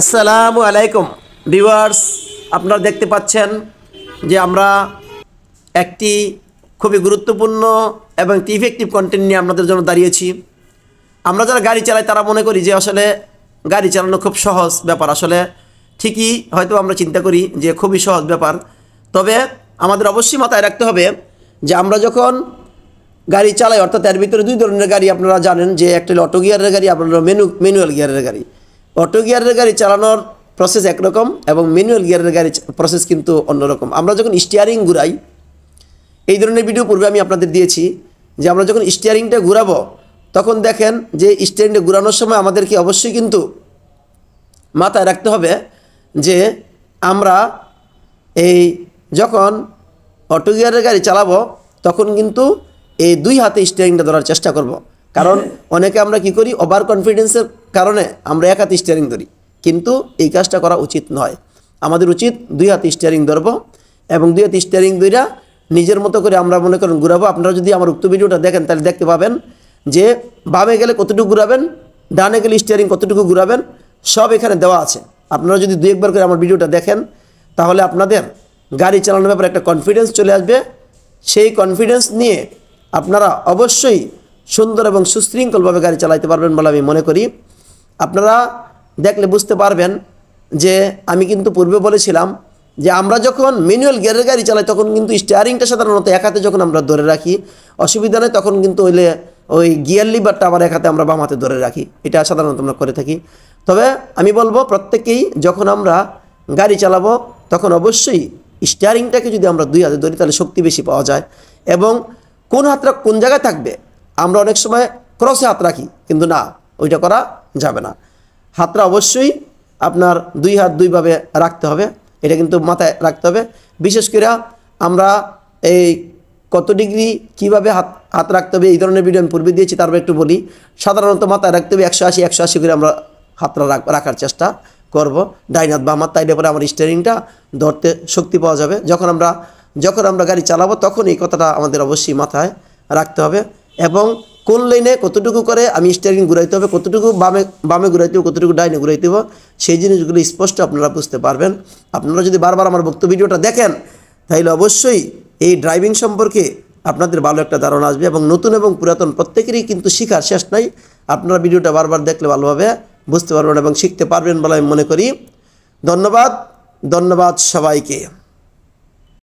আসসালামু আলাইকুম ভিউয়ার্স আপনারা দেখতে পাচ্ছেন যে আমরা একটি খুবই গুরুত্বপূর্ণ এবং একটি ইফেক্টিভ কন্টেন্ট নিয়ে আপনাদের জন্য দাঁড়িয়েছি আমরা যারা গাড়ি চালাই তারা মনে করি যে আসলে গাড়ি চালানো খুব সহজ ব্যাপার আসলে ঠিকই হয়তো আমরা চিন্তা করি যে খুবই সহজ ব্যাপার তবে আমাদের অবশ্যই মাথায় রাখতে হবে যে আমরা যখন গাড়ি চালাই অর্থাৎ এর ভিতরে দুই ধরনের গাড়ি আপনারা জানেন যে একটা হলো অটো গিয়ারের গাড়ি আপনারা মেনু ম্যানুয়াল গিয়ারের গাড়ি অটো গিয়ারের গাড়ি চালানোর প্রসেস একরকম এবং ম্যানুয়াল গিয়ারের গাড়ি প্রসেস কিন্তু অন্যরকম আমরা যখন স্টিয়ারিং ঘুরাই এই ধরনের ভিডিও পূর্বে আমি আপনাদের দিয়েছি যে আমরা যখন স্টিয়ারিংটা ঘুরাবো তখন দেখেন যে স্টিয়ারিংটা ঘুরানোর সময় আমাদেরকে অবশ্যই কিন্তু মাথায় রাখতে হবে যে আমরা এই যখন অটো গিয়ারের গাড়ি চালাবো তখন কিন্তু এই দুই হাতে স্টিয়ারিংটা ধরার চেষ্টা করব। কারণ অনেকে আমরা কি করি ওভার কনফিডেন্সের কারণে আমরা এক হাতে স্টিয়ারিং ধরি কিন্তু এই কাজটা করা উচিত নয় আমাদের উচিত দুই হাতে স্টিয়ারিং ধরবো এবং দুই হাতে স্টিয়ারিং দুইরা নিজের মতো করে আমরা মনে করেন ঘুরাবো আপনারা যদি আমার উক্ত ভিডিওটা দেখেন তাহলে দেখতে পাবেন যে বামে গেলে কতটুকু ঘুরাবেন ডানে গেলে স্টিয়ারিং কতটুকু ঘুরাবেন সব এখানে দেওয়া আছে আপনারা যদি দু একবার করে আমার ভিডিওটা দেখেন তাহলে আপনাদের গাড়ি চালানোর ব্যাপারে একটা কনফিডেন্স চলে আসবে সেই কনফিডেন্স নিয়ে আপনারা অবশ্যই সুন্দর এবং সুশৃঙ্খলভাবে গাড়ি চালাইতে পারবেন বলে আমি মনে করি আপনারা দেখলে বুঝতে পারবেন যে আমি কিন্তু পূর্বে বলেছিলাম যে আমরা যখন ম্যানুয়াল গিয়ারের গাড়ি চালাই তখন কিন্তু স্টিয়ারিংটা সাধারণত এক হাতে যখন আমরা ধরে রাখি অসুবিধা নেই তখন কিন্তু ওইলে ওই গিয়ার লিভারটা আবার এক হাতে আমরা বাম হাতে ধরে রাখি এটা সাধারণত আমরা করে থাকি তবে আমি বলবো প্রত্যেকেই যখন আমরা গাড়ি চালাবো তখন অবশ্যই স্টিয়ারিংটাকে যদি আমরা দুই হাতে ধরি তাহলে শক্তি বেশি পাওয়া যায় এবং কোন হাতটা কোন জায়গায় থাকবে আমরা অনেক সময় ক্রসে হাত রাখি কিন্তু না ওইটা করা যাবে না হাতটা অবশ্যই আপনার দুই হাত দুইভাবে রাখতে হবে এটা কিন্তু মাথায় রাখতে হবে বিশেষ করে আমরা এই কত ডিগ্রি কীভাবে হাত হাত রাখতে হবে এই ধরনের ভিডিও আমি পূর্বে দিয়েছি তারপর একটু বলি সাধারণত মাথায় রাখতে হবে একশো আশি একশো আশি করে আমরা হাতটা রাখার চেষ্টা করব ডাইন হাত বা হাত তাইলে পরে আমার স্টেয়ারিংটা ধরতে শক্তি পাওয়া যাবে যখন আমরা যখন আমরা গাড়ি চালাবো তখন এই কথাটা আমাদের অবশ্যই মাথায় রাখতে হবে এবং কোন লাইনে কতটুকু করে আমি স্টিয়ারিং ঘুরাইতে হবে কতটুকু বামে বামে ঘুরাইতে হবে কতটুকু ডাইনে ঘুরাইতে হবে সেই জিনিসগুলো স্পষ্ট আপনারা বুঝতে পারবেন আপনারা যদি বারবার আমার বক্তব্য ভিডিওটা দেখেন তাহলে অবশ্যই এই ড্রাইভিং সম্পর্কে আপনাদের ভালো একটা ধারণা আসবে এবং নতুন এবং পুরাতন প্রত্যেকেরই কিন্তু শিখার শেষ নাই আপনারা ভিডিওটা বারবার দেখলে ভালোভাবে বুঝতে পারবেন এবং শিখতে পারবেন বলে আমি মনে করি ধন্যবাদ ধন্যবাদ সবাইকে